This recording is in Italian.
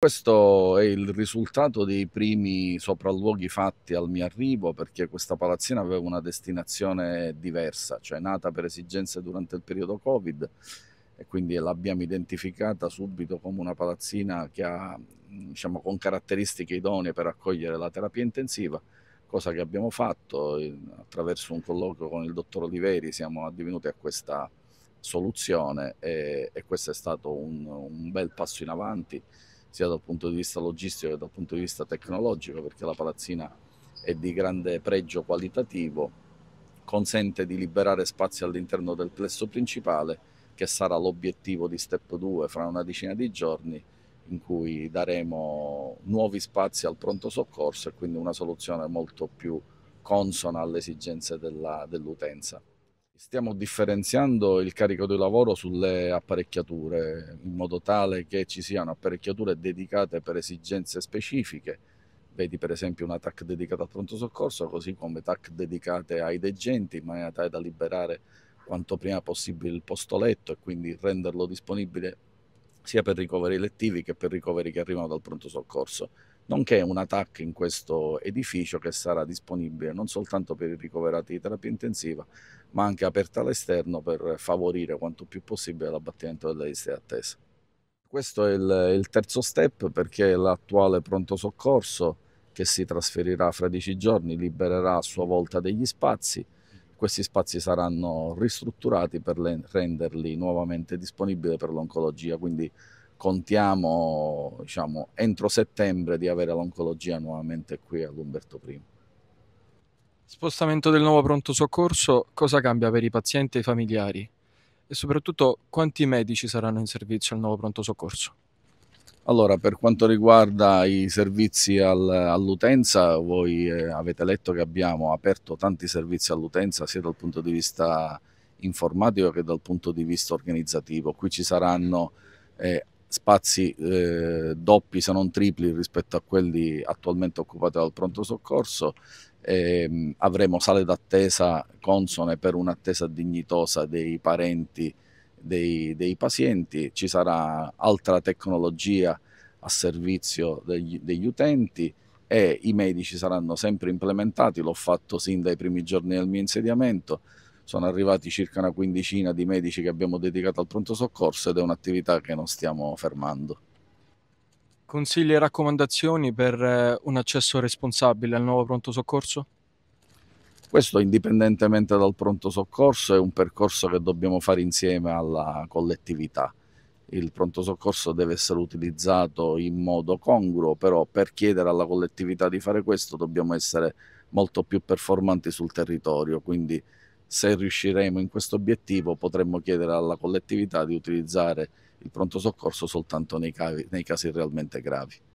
Questo è il risultato dei primi sopralluoghi fatti al mio arrivo perché questa palazzina aveva una destinazione diversa, cioè nata per esigenze durante il periodo Covid e quindi l'abbiamo identificata subito come una palazzina che ha, diciamo, con caratteristiche idonee per accogliere la terapia intensiva, cosa che abbiamo fatto attraverso un colloquio con il dottor Oliveri, siamo addivenuti a questa soluzione e, e questo è stato un, un bel passo in avanti sia dal punto di vista logistico che dal punto di vista tecnologico, perché la palazzina è di grande pregio qualitativo, consente di liberare spazi all'interno del plesso principale, che sarà l'obiettivo di Step 2 fra una decina di giorni, in cui daremo nuovi spazi al pronto soccorso e quindi una soluzione molto più consona alle esigenze dell'utenza. Stiamo differenziando il carico di lavoro sulle apparecchiature in modo tale che ci siano apparecchiature dedicate per esigenze specifiche, vedi per esempio una TAC dedicata al pronto soccorso, così come TAC dedicate ai degenti in maniera tale da liberare quanto prima possibile il posto letto e quindi renderlo disponibile sia per ricoveri lettivi che per ricoveri che arrivano dal pronto soccorso nonché un attacco in questo edificio che sarà disponibile non soltanto per i ricoverati di terapia intensiva, ma anche aperta all'esterno per favorire quanto più possibile l'abbattimento delle liste d'attesa. Questo è il, il terzo step perché l'attuale pronto soccorso che si trasferirà fra dieci giorni libererà a sua volta degli spazi. Questi spazi saranno ristrutturati per renderli nuovamente disponibili per l'oncologia, quindi contiamo diciamo, entro settembre di avere l'oncologia nuovamente qui all'Umberto I. Spostamento del nuovo pronto soccorso, cosa cambia per i pazienti e i familiari? E soprattutto quanti medici saranno in servizio al nuovo pronto soccorso? Allora, per quanto riguarda i servizi al, all'utenza, voi eh, avete letto che abbiamo aperto tanti servizi all'utenza sia dal punto di vista informatico che dal punto di vista organizzativo. Qui ci saranno eh, spazi eh, doppi se non tripli rispetto a quelli attualmente occupati dal pronto soccorso, ehm, avremo sale d'attesa consone per un'attesa dignitosa dei parenti dei, dei, pazienti, ci sarà altra tecnologia a servizio degli, degli utenti e i medici saranno sempre implementati, l'ho fatto sin dai primi giorni del mio insediamento, sono arrivati circa una quindicina di medici che abbiamo dedicato al pronto soccorso ed è un'attività che non stiamo fermando. Consigli e raccomandazioni per eh, un accesso responsabile al nuovo pronto soccorso? Questo, indipendentemente dal pronto soccorso, è un percorso che dobbiamo fare insieme alla collettività. Il pronto soccorso deve essere utilizzato in modo congruo, però per chiedere alla collettività di fare questo dobbiamo essere molto più performanti sul territorio, quindi se riusciremo in questo obiettivo potremmo chiedere alla collettività di utilizzare il pronto soccorso soltanto nei, cavi, nei casi realmente gravi.